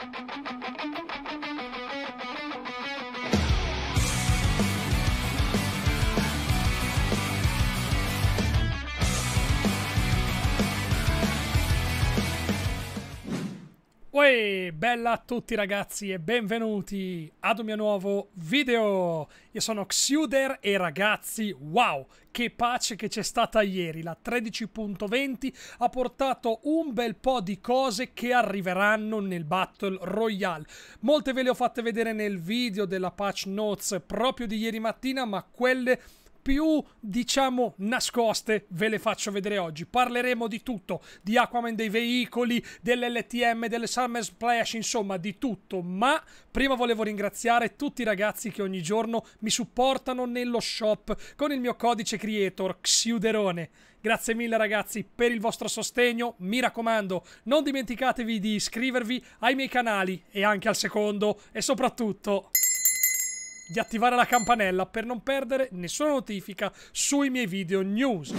thank you E bella a tutti ragazzi e benvenuti ad un mio nuovo video. Io sono Xuder e ragazzi, wow, che pace che c'è stata ieri. La 13.20 ha portato un bel po' di cose che arriveranno nel Battle Royale. Molte ve le ho fatte vedere nel video della patch notes proprio di ieri mattina, ma quelle più, diciamo, nascoste ve le faccio vedere oggi. Parleremo di tutto, di Aquaman dei veicoli, dell'LTM, delle Summer Splash, insomma, di tutto. Ma prima volevo ringraziare tutti i ragazzi che ogni giorno mi supportano nello shop con il mio codice creator Xiuderone. Grazie mille ragazzi per il vostro sostegno, mi raccomando non dimenticatevi di iscrivervi ai miei canali e anche al secondo e soprattutto di attivare la campanella per non perdere nessuna notifica sui miei video news.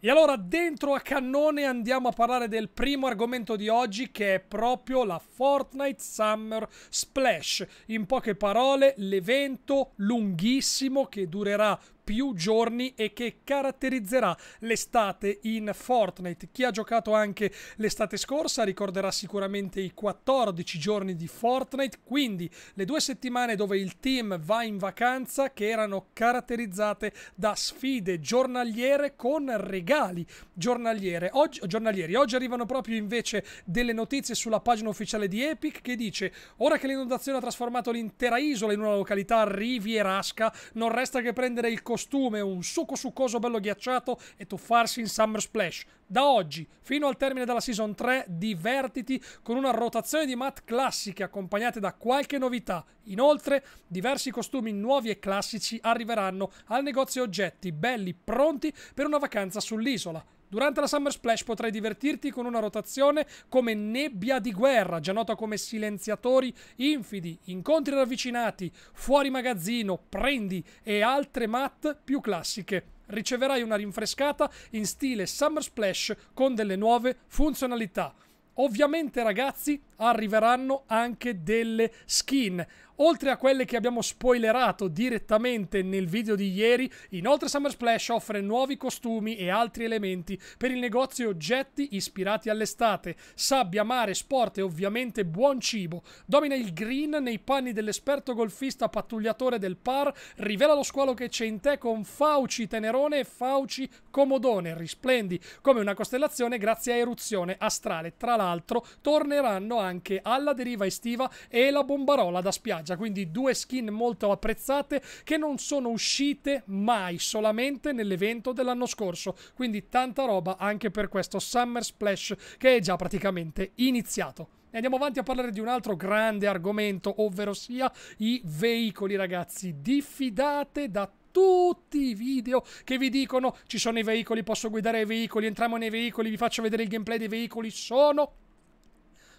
E allora dentro a cannone andiamo a parlare del primo argomento di oggi che è proprio la Fortnite Summer Splash. In poche parole l'evento lunghissimo che durerà più giorni e che caratterizzerà l'estate in Fortnite. Chi ha giocato anche l'estate scorsa ricorderà sicuramente i 14 giorni di Fortnite, quindi le due settimane dove il team va in vacanza che erano caratterizzate da sfide giornaliere con regali giornaliere. Oggi, giornalieri. Oggi arrivano proprio invece delle notizie sulla pagina ufficiale di Epic che dice ora che l'inondazione ha trasformato l'intera isola in una località rivierasca non resta che prendere il controllo costume, un succo succoso bello ghiacciato e tuffarsi in Summer Splash. Da oggi fino al termine della Season 3 divertiti con una rotazione di mat classiche accompagnate da qualche novità. Inoltre diversi costumi nuovi e classici arriveranno al negozio oggetti belli pronti per una vacanza sull'isola. Durante la Summer Splash potrai divertirti con una rotazione come Nebbia di Guerra, già nota come Silenziatori Infidi, Incontri Ravvicinati, Fuori Magazzino, Prendi e altre mat più classiche. Riceverai una rinfrescata in stile Summer Splash con delle nuove funzionalità. Ovviamente ragazzi arriveranno anche delle skin. Oltre a quelle che abbiamo spoilerato direttamente nel video di ieri, inoltre Summer Splash offre nuovi costumi e altri elementi per il negozio oggetti ispirati all'estate, sabbia, mare, sport e ovviamente buon cibo. Domina il green nei panni dell'esperto golfista pattugliatore del par, rivela lo squalo che c'è in te con Fauci Tenerone e Fauci Comodone, risplendi come una costellazione grazie a eruzione astrale. Tra l'altro torneranno anche alla deriva estiva e la bombarola da spiaggia, quindi due skin molto apprezzate che non sono uscite mai, solamente nell'evento dell'anno scorso, quindi tanta roba anche per questo Summer Splash che è già praticamente iniziato. E andiamo avanti a parlare di un altro grande argomento, ovvero sia i veicoli, ragazzi. Diffidate da tutti i video che vi dicono ci sono i veicoli, posso guidare i veicoli, entriamo nei veicoli, vi faccio vedere il gameplay dei veicoli, sono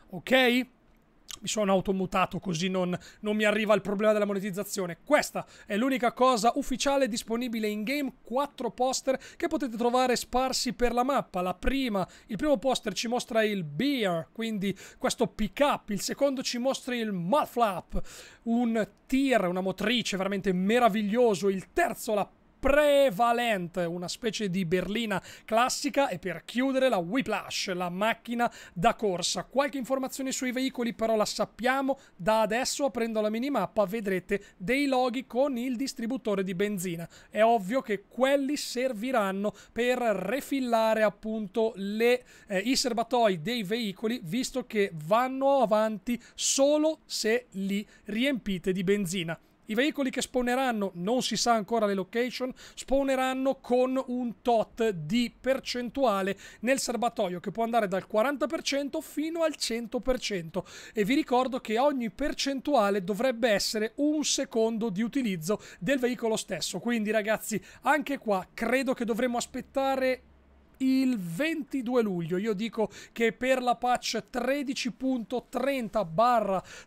ok? Mi sono automutato così non, non mi arriva il problema della monetizzazione. Questa è l'unica cosa ufficiale disponibile in game, quattro poster che potete trovare sparsi per la mappa. La prima, il primo poster ci mostra il beer, quindi questo pick up, il secondo ci mostra il Mudflap, un tir, una motrice veramente meraviglioso, il terzo la prevalente, una specie di berlina classica e per chiudere la Whiplash, la macchina da corsa. Qualche informazione sui veicoli però la sappiamo da adesso, aprendo la minimappa vedrete dei loghi con il distributore di benzina. È ovvio che quelli serviranno per refillare appunto le, eh, i serbatoi dei veicoli visto che vanno avanti solo se li riempite di benzina. I veicoli che spawneranno, non si sa ancora le location, spawneranno con un tot di percentuale nel serbatoio che può andare dal 40% fino al 100%. E vi ricordo che ogni percentuale dovrebbe essere un secondo di utilizzo del veicolo stesso. Quindi ragazzi, anche qua credo che dovremmo aspettare il 22 luglio. Io dico che per la patch 13.30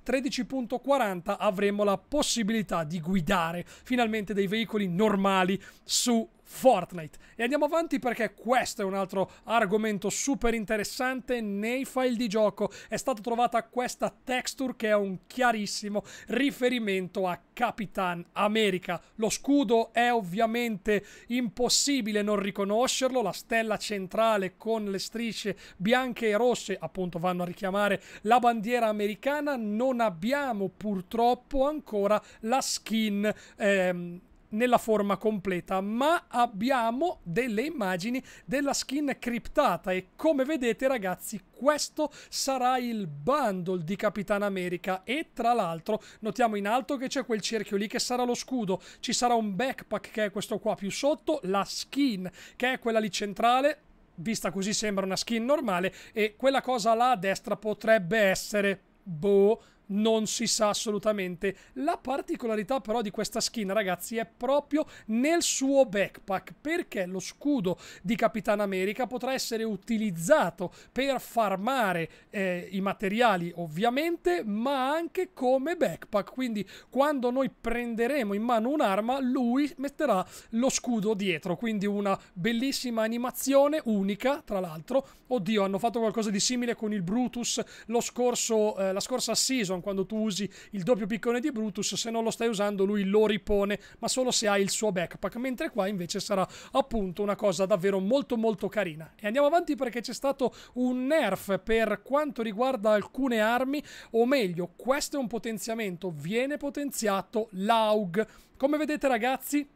13.40 avremo la possibilità di guidare finalmente dei veicoli normali su Fortnite. E andiamo avanti perché questo è un altro argomento super interessante nei file di gioco. È stata trovata questa texture che è un chiarissimo riferimento a Capitan America. Lo scudo è ovviamente impossibile non riconoscerlo, la stella centrale con le strisce bianche e rosse appunto vanno a richiamare la bandiera americana. Non abbiamo purtroppo ancora la skin ehm, nella forma completa, ma abbiamo delle immagini della skin criptata e come vedete ragazzi questo sarà il bundle di Capitan America e tra l'altro notiamo in alto che c'è quel cerchio lì che sarà lo scudo, ci sarà un backpack che è questo qua più sotto, la skin che è quella lì centrale, vista così sembra una skin normale e quella cosa là a destra potrebbe essere boh non si sa assolutamente. La particolarità però di questa skin, ragazzi, è proprio nel suo backpack, perché lo scudo di Capitan America potrà essere utilizzato per farmare eh, i materiali, ovviamente, ma anche come backpack. Quindi quando noi prenderemo in mano un'arma, lui metterà lo scudo dietro, quindi una bellissima animazione unica, tra l'altro. Oddio, hanno fatto qualcosa di simile con il Brutus lo scorso, eh, la scorsa season Poseidon quando tu usi il doppio piccone di Brutus, se non lo stai usando lui lo ripone, ma solo se hai il suo backpack, mentre qua invece sarà appunto una cosa davvero molto molto carina. E andiamo avanti perché c'è stato un nerf per quanto riguarda alcune armi, o meglio, questo è un potenziamento, viene potenziato l'AUG. Come vedete ragazzi,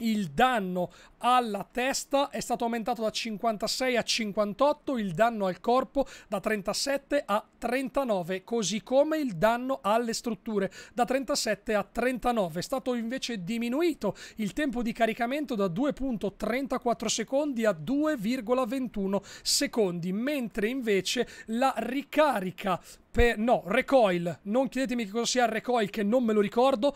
il danno alla testa è stato aumentato da 56 a 58, il danno al corpo da 37 a 39, così come il danno alle strutture da 37 a 39. È stato invece diminuito il tempo di caricamento da 2.34 secondi a 2,21 secondi, mentre invece la ricarica per, no, recoil, non chiedetemi che cosa sia il recoil che non me lo ricordo,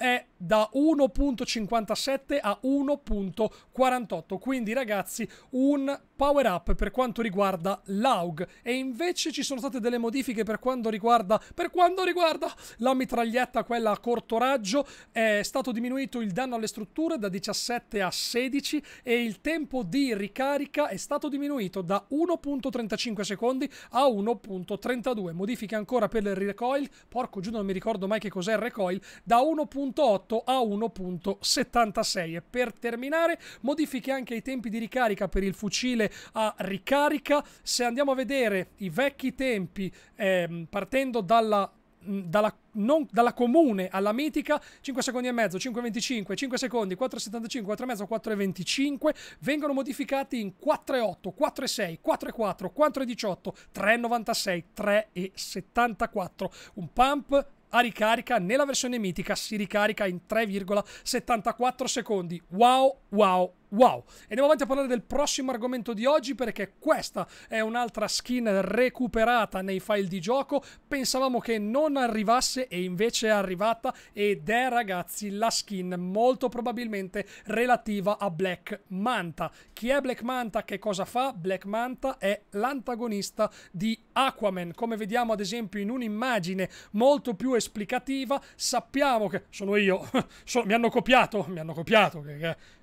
è da 1.57 a 1.48, quindi ragazzi un power up per quanto riguarda l'AUG e invece ci sono state delle modifiche per quanto riguarda, per quanto riguarda la mitraglietta quella a corto raggio è stato diminuito il danno alle strutture da 17 a 16 e il tempo di ricarica è stato diminuito da 1.35 secondi a 1.32 modifiche ancora per il recoil porco giù non mi ricordo mai che cos'è il recoil da 1.8 a 1.76 e per terminare modifiche anche ai tempi di ricarica per il fucile a ricarica. Se andiamo a vedere i vecchi tempi, ehm, partendo dalla mm, dalla, non, dalla, comune alla mitica 5 secondi e mezzo, 5,25, 5 secondi, 4,75, 4,5, 4,25 vengono modificati in 4,8, 4,6, 4,4, 4,18, 3,96, 3,74. Un pump a ricarica nella versione mitica si ricarica in 3,74 secondi. Wow, wow, Wow! E andiamo avanti a parlare del prossimo argomento di oggi perché questa è un'altra skin recuperata nei file di gioco. Pensavamo che non arrivasse e invece è arrivata ed è ragazzi la skin molto probabilmente relativa a Black Manta. Chi è Black Manta? Che cosa fa? Black Manta è l'antagonista di Aquaman. Come vediamo ad esempio in un'immagine molto più esplicativa, sappiamo che sono io, so, mi hanno copiato, mi hanno copiato,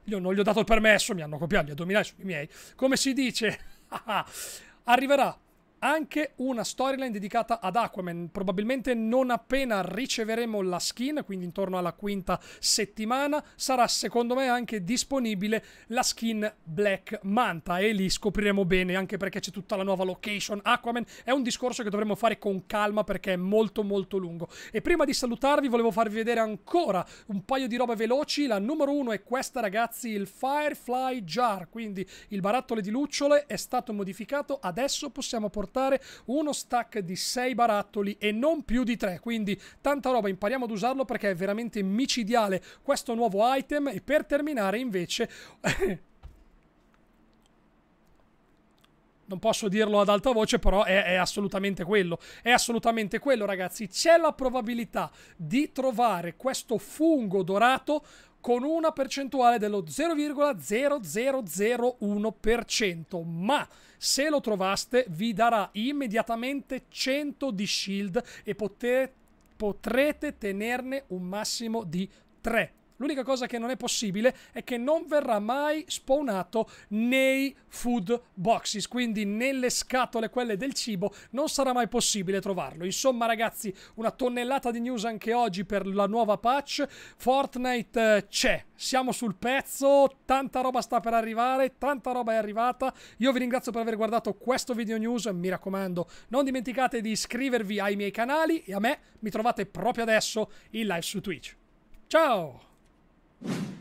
io non gli ho dato il permesso permesso, mi hanno copiato gli addominali sui miei. Come si dice? arriverà anche una storyline dedicata ad Aquaman. Probabilmente non appena riceveremo la skin, quindi intorno alla quinta settimana, sarà secondo me anche disponibile la skin Black Manta e lì scopriremo bene anche perché c'è tutta la nuova location Aquaman. È un discorso che dovremmo fare con calma perché è molto molto lungo. E prima di salutarvi volevo farvi vedere ancora un paio di robe veloci. La numero uno è questa ragazzi, il Firefly Jar, quindi il barattolo di lucciole è stato modificato, adesso possiamo portare portare uno stack di 6 barattoli e non più di 3, quindi tanta roba, impariamo ad usarlo perché è veramente micidiale questo nuovo item e per terminare invece non posso dirlo ad alta voce, però è, è, assolutamente quello. È assolutamente quello, ragazzi. C'è la probabilità di trovare questo fungo dorato con una percentuale dello 0,0001%, ma se lo trovaste vi darà immediatamente 100 di shield e poter, potrete tenerne un massimo di 3. L'unica cosa che non è possibile è che non verrà mai spawnato nei food boxes, quindi nelle scatole quelle del cibo non sarà mai possibile trovarlo. Insomma ragazzi, una tonnellata di news anche oggi per la nuova patch. Fortnite eh, c'è, siamo sul pezzo, tanta roba sta per arrivare, tanta roba è arrivata. Io vi ringrazio per aver guardato questo video news, mi raccomando, non dimenticate di iscrivervi ai miei canali e a me mi trovate proprio adesso in live su Twitch. Ciao! you